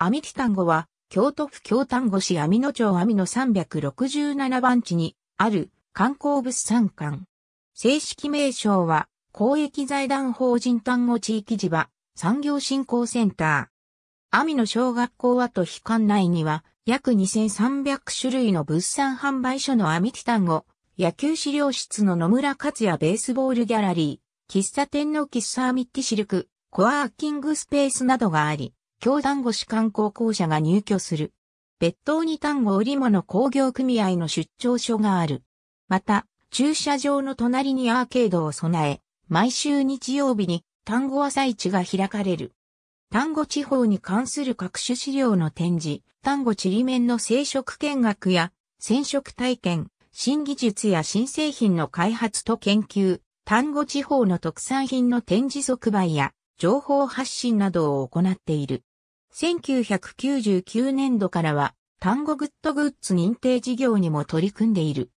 アミティタンゴは、京都府京丹後市網野町阿弥野367番地にある観光物産館。正式名称は、公益財団法人丹後地域地場産業振興センター。網野小学校跡非館内には、約2300種類の物産販売所のアミティタンゴ、野球資料室の野村克也ベースボールギャラリー、喫茶店の喫茶アミッティシルク、コワーキングスペースなどがあり、京丹後市観光公社が入居する。別当に丹後織物工業組合の出張所がある。また、駐車場の隣にアーケードを備え、毎週日曜日に丹後朝市が開かれる。丹後地方に関する各種資料の展示、丹後地理面の生殖見学や染色体験、新技術や新製品の開発と研究、丹後地方の特産品の展示即売や情報発信などを行っている。1999年度からは、単語グッドグッズ認定事業にも取り組んでいる。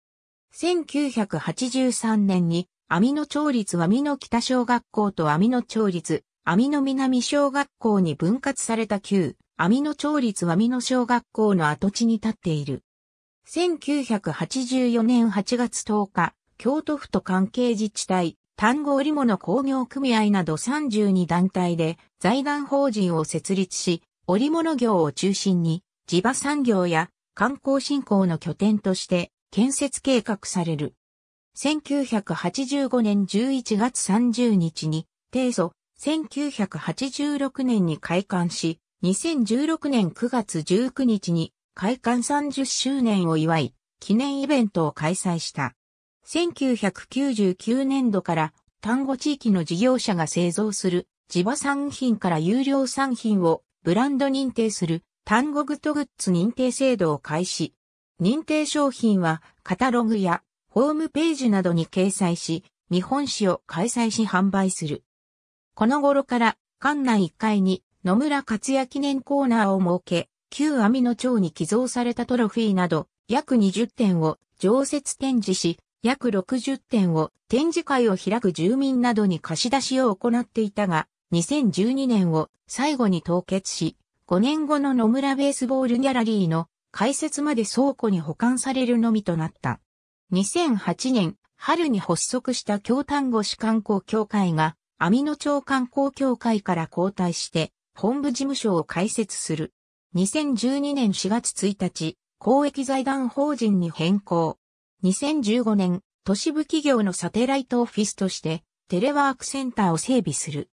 1983年に、網野町立網野北小学校と網野町立網野南小学校に分割された旧網野町立網野小学校の跡地に立っている。1984年8月10日、京都府と関係自治体、単語織物工業組合など32団体で財団法人を設立し、織物業を中心に地場産業や観光振興の拠点として建設計画される。1985年11月30日に提訴、1986年に開館し、2016年9月19日に開館30周年を祝い、記念イベントを開催した。1999年度から丹後地域の事業者が製造する地場産品から有料産品をブランド認定する単語グッドグッズ認定制度を開始。認定商品はカタログやホームページなどに掲載し、見本市を開催し販売する。この頃から館内1階に野村克也記念コーナーを設け、旧網の町に寄贈されたトロフィーなど約20点を常設展示し、約60点を展示会を開く住民などに貸し出しを行っていたが、2012年を最後に凍結し、5年後の野村ベースボールギャラリーの開設まで倉庫に保管されるのみとなった。2008年春に発足した京丹後市観光協会が網野町観光協会から交代して本部事務所を開設する。2012年4月1日、公益財団法人に変更。2015年、都市部企業のサテライトオフィスとしてテレワークセンターを整備する。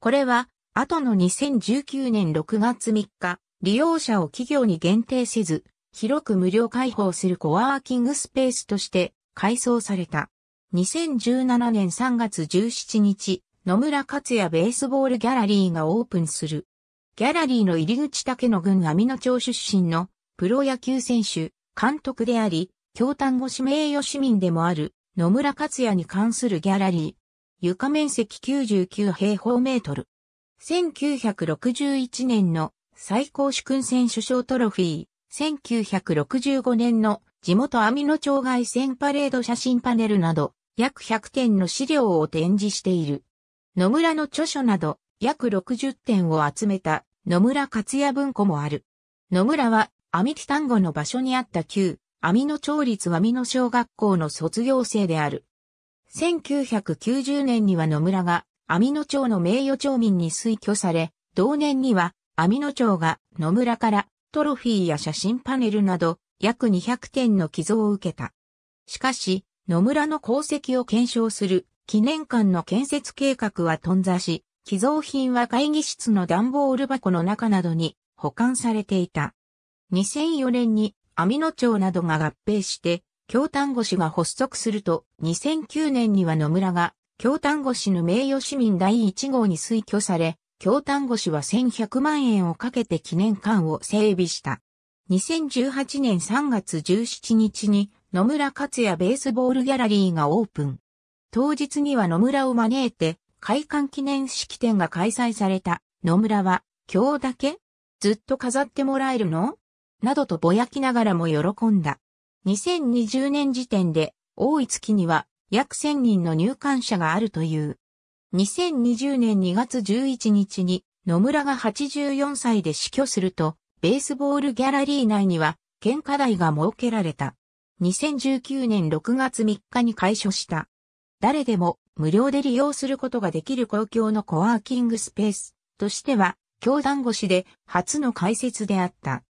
これは、後の2019年6月3日、利用者を企業に限定せず、広く無料開放するコワーキングスペースとして改装された。2017年3月17日、野村克也ベースボールギャラリーがオープンする。ギャラリーの入り口竹野郡阿美野町出身のプロ野球選手、監督であり、京丹後市名誉市民でもある野村克也に関するギャラリー。床面積99平方メートル。1961年の最高主君選首相トロフィー、1965年の地元網野町外線パレード写真パネルなど、約100点の資料を展示している。野村の著書など、約60点を集めた野村克也文庫もある。野村は、アミティ単語の場所にあった旧、網野町立網野小学校の卒業生である。1990年には野村が網野町の名誉町民に推挙され、同年には網野町が野村からトロフィーや写真パネルなど約200点の寄贈を受けた。しかし、野村の功績を検証する記念館の建設計画は頓挫し、寄贈品は会議室の段ボール箱の中などに保管されていた。2004年に網野町などが合併して京丹後市が発足すると、2009年には野村が、京丹後市の名誉市民第1号に推挙され、京丹後市は1100万円をかけて記念館を整備した。2018年3月17日に野村克也ベースボールギャラリーがオープン。当日には野村を招いて、開館記念式典が開催された。野村は、今日だけずっと飾ってもらえるのなどとぼやきながらも喜んだ。2020年時点で、多い月には約1000人の入館者があるという。2020年2月11日に野村が84歳で死去すると、ベースボールギャラリー内には献花台が設けられた。2019年6月3日に開所した。誰でも無料で利用することができる公共のコワーキングスペースとしては、教団越しで初の開設であった。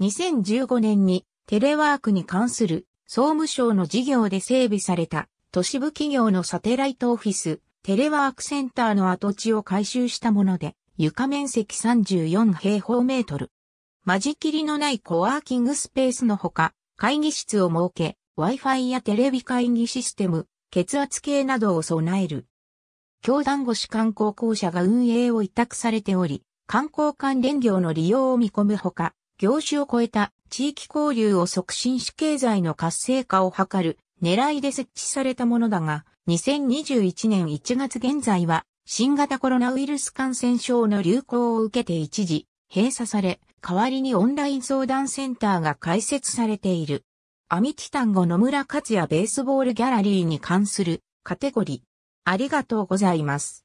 2015年にテレワークに関する総務省の事業で整備された都市部企業のサテライトオフィス、テレワークセンターの跡地を改修したもので、床面積34平方メートル。間仕切りのないコワーキングスペースのほか、会議室を設け、Wi-Fi やテレビ会議システム、血圧計などを備える。教団護士観光公社が運営を委託されており、観光関連業の利用を見込むほか、業種を超えた地域交流を促進し経済の活性化を図る狙いで設置されたものだが、2021年1月現在は新型コロナウイルス感染症の流行を受けて一時閉鎖され、代わりにオンライン相談センターが開設されている。アミティタンゴ野村克也ベースボールギャラリーに関するカテゴリー。ありがとうございます。